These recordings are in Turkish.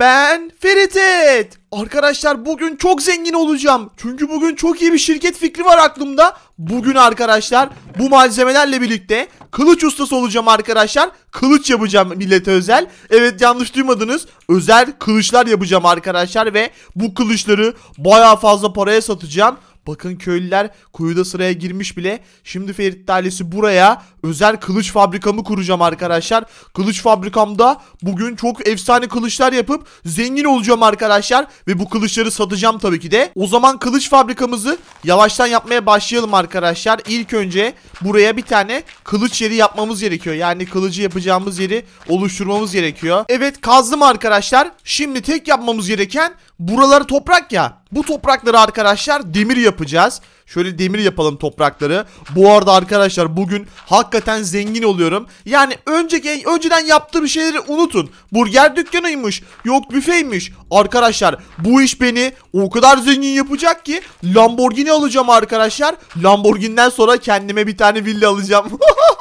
ben Feritet. Arkadaşlar bugün çok zengin olacağım. Çünkü bugün çok iyi bir şirket fikri var aklımda. Bugün arkadaşlar bu malzemelerle birlikte kılıç ustası olacağım arkadaşlar. Kılıç yapacağım millete özel. Evet yanlış duymadınız. Özel kılıçlar yapacağım arkadaşlar ve bu kılıçları baya fazla paraya satacağım. Bakın köylüler kuyuda sıraya girmiş bile. Şimdi Ferit ailesi buraya özel kılıç fabrikamı kuracağım arkadaşlar. Kılıç fabrikamda bugün çok efsane kılıçlar yapıp zengin olacağım arkadaşlar. Ve bu kılıçları satacağım tabii ki de. O zaman kılıç fabrikamızı yavaştan yapmaya başlayalım arkadaşlar. İlk önce buraya bir tane kılıç yeri yapmamız gerekiyor. Yani kılıcı yapacağımız yeri oluşturmamız gerekiyor. Evet kazdım arkadaşlar. Şimdi tek yapmamız gereken buraları toprak ya. Bu toprakları arkadaşlar demir yapacağız. Şöyle demir yapalım toprakları. Bu arada arkadaşlar bugün hakikaten zengin oluyorum. Yani önceki önceden yaptığım şeyleri unutun. Burger dükkanıymış. Yok büfeymiş. Arkadaşlar bu iş beni o kadar zengin yapacak ki Lamborghini alacağım arkadaşlar. Lamborghini'den sonra kendime bir tane villa alacağım.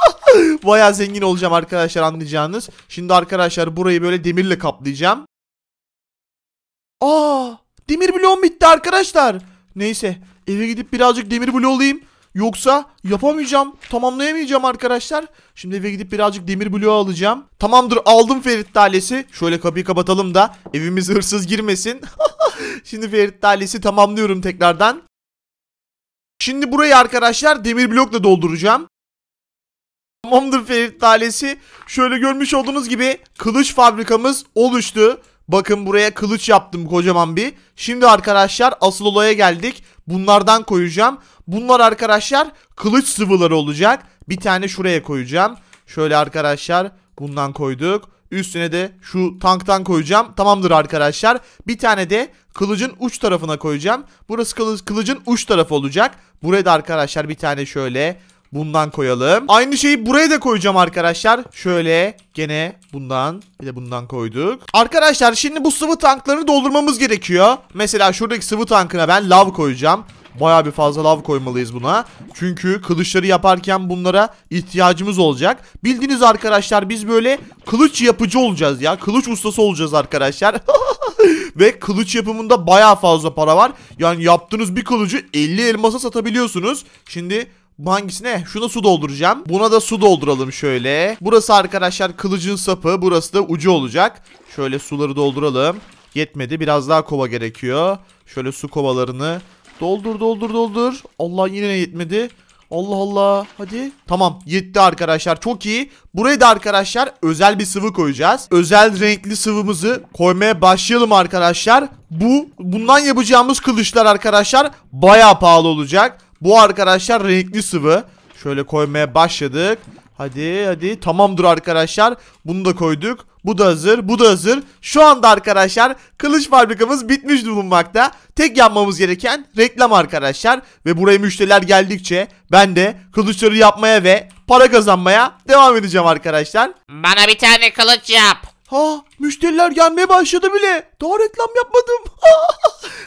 Baya zengin olacağım arkadaşlar anlayacağınız. Şimdi arkadaşlar burayı böyle demirle kaplayacağım. Aa, demir bloğum bitti arkadaşlar. Neyse Eve gidip birazcık demir bloğu alayım, Yoksa yapamayacağım. Tamamlayamayacağım arkadaşlar. Şimdi eve gidip birazcık demir bloğu alacağım. Tamamdır aldım Ferit Talesi. Şöyle kapıyı kapatalım da evimiz hırsız girmesin. Şimdi Ferit Talesi tamamlıyorum tekrardan. Şimdi burayı arkadaşlar demir blokla dolduracağım. Tamamdır Ferit Talesi. Şöyle görmüş olduğunuz gibi kılıç fabrikamız oluştu. Bakın buraya kılıç yaptım kocaman bir. Şimdi arkadaşlar asıl olaya geldik. Bunlardan koyacağım. Bunlar arkadaşlar kılıç sıvıları olacak. Bir tane şuraya koyacağım. Şöyle arkadaşlar bundan koyduk. Üstüne de şu tanktan koyacağım. Tamamdır arkadaşlar. Bir tane de kılıcın uç tarafına koyacağım. Burası kılıcın uç tarafı olacak. Buraya da arkadaşlar bir tane şöyle Bundan koyalım. Aynı şeyi buraya da koyacağım arkadaşlar. Şöyle gene bundan bir de bundan koyduk. Arkadaşlar şimdi bu sıvı tanklarını doldurmamız gerekiyor. Mesela şuradaki sıvı tankına ben lav koyacağım. Baya bir fazla lav koymalıyız buna. Çünkü kılıçları yaparken bunlara ihtiyacımız olacak. Bildiğiniz arkadaşlar biz böyle kılıç yapıcı olacağız ya. Kılıç ustası olacağız arkadaşlar. Ve kılıç yapımında baya fazla para var. Yani yaptığınız bir kılıcı 50 elmasa satabiliyorsunuz. Şimdi bu hangisine? Şuna su dolduracağım. Buna da su dolduralım şöyle. Burası arkadaşlar kılıcın sapı. Burası da ucu olacak. Şöyle suları dolduralım. Yetmedi. Biraz daha kova gerekiyor. Şöyle su kovalarını doldur doldur doldur. Allah yine yetmedi. Allah Allah. Hadi. Tamam yetti arkadaşlar. Çok iyi. Buraya da arkadaşlar özel bir sıvı koyacağız. Özel renkli sıvımızı koymaya başlayalım arkadaşlar. Bu bundan yapacağımız kılıçlar arkadaşlar baya pahalı olacak. Bu arkadaşlar renkli sıvı. Şöyle koymaya başladık. Hadi hadi tamamdır arkadaşlar. Bunu da koyduk. Bu da hazır. Bu da hazır. Şu anda arkadaşlar kılıç fabrikamız bitmiş bulunmakta. Tek yapmamız gereken reklam arkadaşlar. Ve buraya müşteriler geldikçe ben de kılıçları yapmaya ve para kazanmaya devam edeceğim arkadaşlar. Bana bir tane kılıç yap. Ha müşteriler gelmeye başladı bile. Daha reklam yapmadım.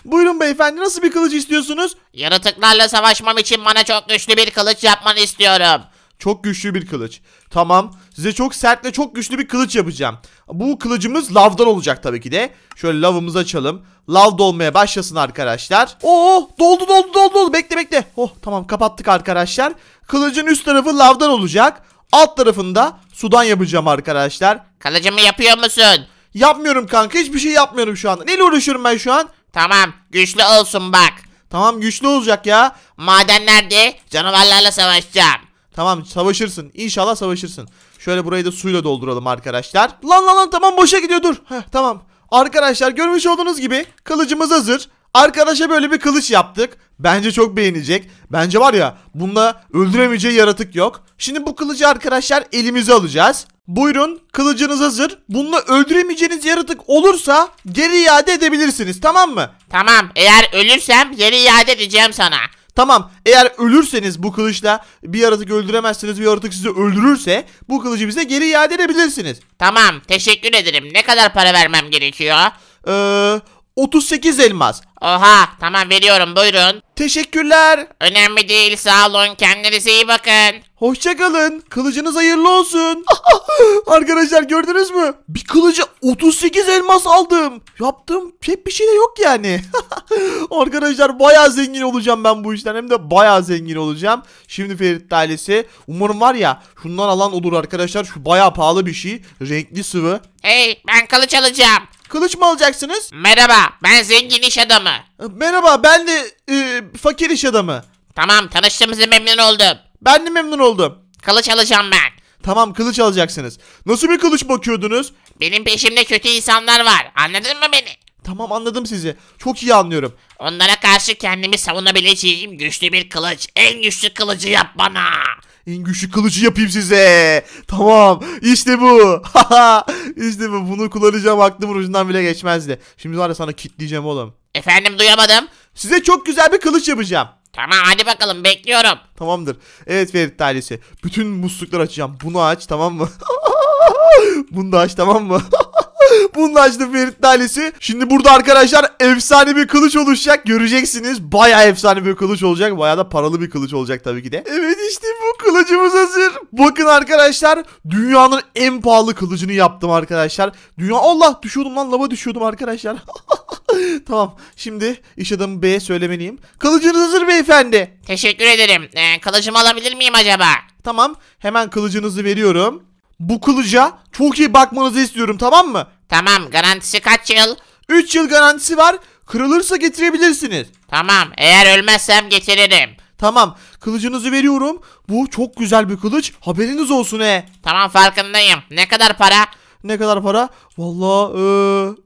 Buyurun beyefendi nasıl bir kılıç istiyorsunuz? Yaratıklarla savaşmam için bana çok güçlü bir kılıç yapmanı istiyorum. Çok güçlü bir kılıç. Tamam. Size çok sert ve çok güçlü bir kılıç yapacağım. Bu kılıcımız lavdan olacak tabii ki de. Şöyle lavımızı açalım. Lav dolmaya başlasın arkadaşlar. Oo oh, oh, doldu doldu doldu doldu. Bekle bekle. Oh tamam kapattık arkadaşlar. Kılıcın üst tarafı lavdan olacak. Alt tarafında sudan yapacağım arkadaşlar. Kılıcımı yapıyor musun? Yapmıyorum kanka hiçbir şey yapmıyorum şu anda. Neyle uğraşıyorum ben şu an? Tamam güçlü olsun bak. Tamam güçlü olacak ya. Madenlerde canavarlarla savaşacağım. Tamam savaşırsın. İnşallah savaşırsın. Şöyle burayı da suyla dolduralım arkadaşlar. Lan lan lan tamam boşa gidiyor dur. Heh, tamam. Arkadaşlar görmüş olduğunuz gibi kılıcımız hazır. Arkadaşa böyle bir kılıç yaptık. Bence çok beğenecek. Bence var ya bunda öldüremeyeceği yaratık yok. Şimdi bu kılıcı arkadaşlar elimize alacağız. Buyurun kılıcınız hazır. Bununla öldüremeyeceğiniz yaratık olursa geri iade edebilirsiniz tamam mı? Tamam eğer ölürsem geri iade edeceğim sana. Tamam eğer ölürseniz bu kılıçla bir yaratık öldüremezsiniz bir yaratık sizi öldürürse bu kılıcı bize geri iade edebilirsiniz. Tamam teşekkür ederim ne kadar para vermem gerekiyor? Eee 38 elmas. Oha tamam veriyorum buyurun. Teşekkürler. Önemli değil sağ olun kendinize iyi bakın. Hoşçakalın. Kılıcınız hayırlı olsun. Arkadaşlar gördünüz mü? Bir kılıcı 38 elmas aldım. Yaptığım pek bir şey de yok yani. Arkadaşlar baya zengin olacağım ben bu işten. Hem de baya zengin olacağım. Şimdi Ferit ailesi. Umarım var ya şundan alan olur arkadaşlar. Şu baya pahalı bir şey. Renkli sıvı. Hey ben kılıç alacağım. Kılıç mı alacaksınız? Merhaba ben zengin iş adamı. E, merhaba ben de e, fakir iş adamı. Tamam tanıştığımıza memnun oldum. Ben de memnun oldum. Kılıç alacağım ben. Tamam kılıç alacaksınız. Nasıl bir kılıç bakıyordunuz? Benim peşimde kötü insanlar var. Anladın mı beni? Tamam anladım sizi. Çok iyi anlıyorum. Onlara karşı kendimi savunabileceğim güçlü bir kılıç. En güçlü kılıcı yap bana. En güçlü kılıcı yapayım size. Tamam. İşte bu. İşte bu. Bunu kullanacağım. Aklım ucundan bile geçmezdi. Şimdi var ya sana kitleyeceğim oğlum. Efendim duyamadım. Size çok güzel bir kılıç yapacağım. Tamam hadi bakalım bekliyorum. Tamamdır. Evet Ferit ailesi. Bütün muslukları açacağım. Bunu aç tamam mı? Bunu da aç tamam mı? Bunlaştı Ferit ailesi. Şimdi burada arkadaşlar efsane bir kılıç oluşacak. Göreceksiniz. Baya efsane bir kılıç olacak. Baya da paralı bir kılıç olacak tabii ki de. Evet işte bu kılıcımız hazır. Bakın arkadaşlar dünyanın en pahalı kılıcını yaptım arkadaşlar. Dünya Allah düşüyordum lan lava düşüyordum arkadaşlar. tamam şimdi iş adamı B'ye söylemeliyim. Kılıcınız hazır beyefendi. Teşekkür ederim. Ee, kılıcımı alabilir miyim acaba? Tamam hemen kılıcınızı veriyorum. Bu kılıca çok iyi bakmanızı istiyorum tamam mı? Tamam garantisi kaç yıl? 3 yıl garantisi var. Kırılırsa getirebilirsiniz. Tamam eğer ölmezsem getiririm. Tamam kılıcınızı veriyorum. Bu çok güzel bir kılıç. Haberiniz olsun he. Tamam farkındayım. Ne kadar para? Ne kadar para? Valla ee,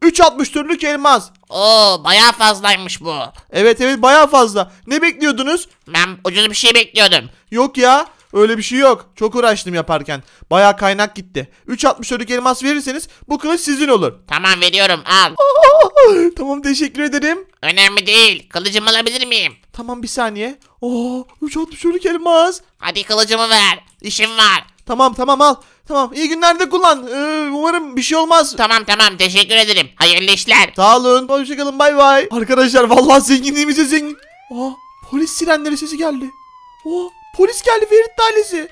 3.60 türlük elmas. Oo baya fazlaymış bu. Evet evet baya fazla. Ne bekliyordunuz? Ben ucuz bir şey bekliyordum. Yok ya Öyle bir şey yok. Çok uğraştım yaparken. Baya kaynak gitti. 3.64'lük elmas verirseniz bu kılıç sizin olur. Tamam veriyorum al. tamam teşekkür ederim. Önemli değil. Kılıcımı alabilir miyim? Tamam bir saniye. Oo 3.64'lük elmas. Hadi kılıcımı ver. İşim var. Tamam tamam al. Tamam iyi günlerde kullan. Ee, umarım bir şey olmaz. Tamam tamam teşekkür ederim. Hayırlı işler. Sağ olun. Hoşçakalın bay bay. Arkadaşlar vallahi zenginliğimize zengin. Aa polis sirenleri sesi geldi. Oo Polis geldi Ferit ailesi.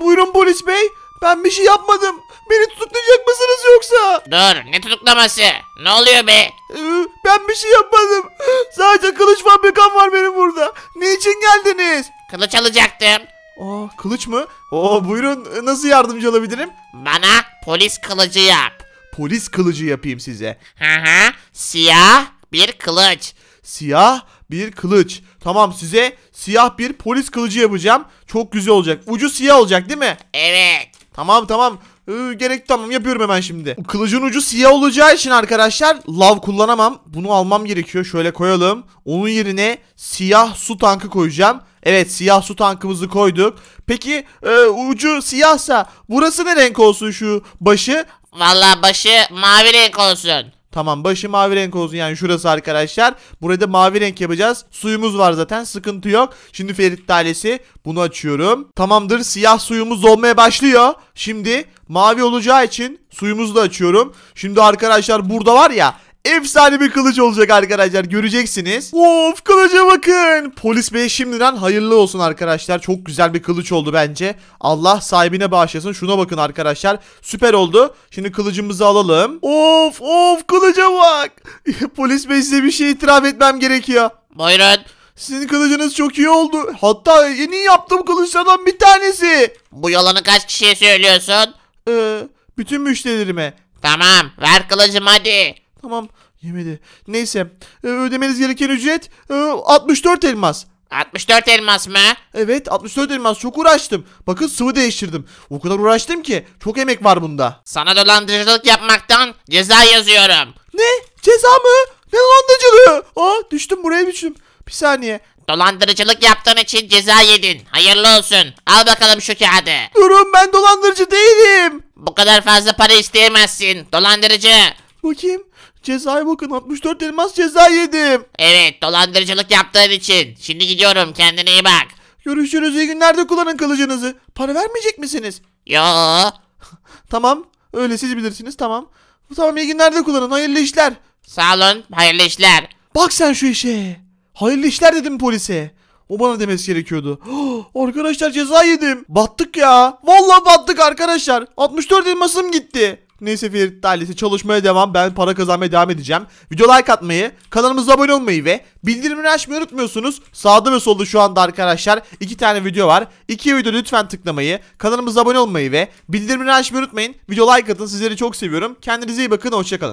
Buyurun polis bey. Ben bir şey yapmadım. Beni tutuklayacak mısınız yoksa? Dur ne tutuklaması? Ne oluyor be? Ee, ben bir şey yapmadım. Sadece kılıç fabrikam var benim burada. Niçin geldiniz? Kılıç alacaktım. Aa kılıç mı? Oo buyurun nasıl yardımcı olabilirim? Bana polis kılıcı yap. Polis kılıcı yapayım size. Hı hı siyah bir kılıç. Siyah bir kılıç. Tamam size siyah bir polis kılıcı yapacağım. Çok güzel olacak. Ucu siyah olacak değil mi? Evet. Tamam tamam. Ee, gerek tamam yapıyorum hemen şimdi. Kılıcın ucu siyah olacağı için arkadaşlar lav kullanamam. Bunu almam gerekiyor. Şöyle koyalım. Onun yerine siyah su tankı koyacağım. Evet siyah su tankımızı koyduk. Peki e, ucu siyahsa burası ne renk olsun şu başı? Valla başı mavi renk olsun. Tamam başı mavi renk olsun yani şurası arkadaşlar. burada da mavi renk yapacağız. Suyumuz var zaten sıkıntı yok. Şimdi ferit talesi bunu açıyorum. Tamamdır siyah suyumuz olmaya başlıyor. Şimdi mavi olacağı için suyumuzu da açıyorum. Şimdi arkadaşlar burada var ya efsane bir kılıç olacak arkadaşlar göreceksiniz. Of kılıca bakın. Polis bey şimdiden hayırlı olsun arkadaşlar. Çok güzel bir kılıç oldu bence. Allah sahibine bağışlasın. Şuna bakın arkadaşlar. Süper oldu. Şimdi kılıcımızı alalım. Of of kılıca bak. Polis bey size bir şey itiraf etmem gerekiyor. Buyurun. Sizin kılıcınız çok iyi oldu. Hatta yeni yaptığım kılıçlardan bir tanesi. Bu yalanı kaç kişiye söylüyorsun? Ee, bütün müşterilerime. Tamam ver kılıcım hadi. Tamam yemedi. Neyse e, ödemeniz gereken ücret 64 e, elmas. 64 elmas mı? Evet 64 elmas çok uğraştım. Bakın sıvı değiştirdim. O kadar uğraştım ki çok emek var bunda. Sana dolandırıcılık yapmaktan ceza yazıyorum. Ne? Ceza mı? Ne dolandırıcılığı? Aa düştüm buraya düştüm. Bir saniye. Dolandırıcılık yaptığın için ceza yedin. Hayırlı olsun. Al bakalım şu kağıdı. Durun ben dolandırıcı değilim. Bu kadar fazla para isteyemezsin. Dolandırıcı. Bakayım. Cezayı bakın 64 elmas ceza yedim. Evet dolandırıcılık yaptığın için. Şimdi gidiyorum kendine iyi bak. Görüşürüz iyi günlerde kullanın kılıcınızı. Para vermeyecek misiniz? Yo. tamam öyle siz bilirsiniz tamam. Tamam iyi günlerde kullanın hayırlı işler. Sağ olun hayırlı işler. Bak sen şu işe. Hayırlı işler dedim polise. O bana demesi gerekiyordu. Oh, arkadaşlar ceza yedim. Battık ya. Vallahi battık arkadaşlar. 64 elmasım gitti. Neyse Ferit ailesi çalışmaya devam. Ben para kazanmaya devam edeceğim. Video like atmayı, kanalımıza abone olmayı ve bildirimleri açmayı unutmuyorsunuz. Sağda ve solda şu anda arkadaşlar iki tane video var. İki video lütfen tıklamayı, kanalımıza abone olmayı ve bildirimleri açmayı unutmayın. Video like atın. Sizleri çok seviyorum. Kendinize iyi bakın. Hoşçakalın.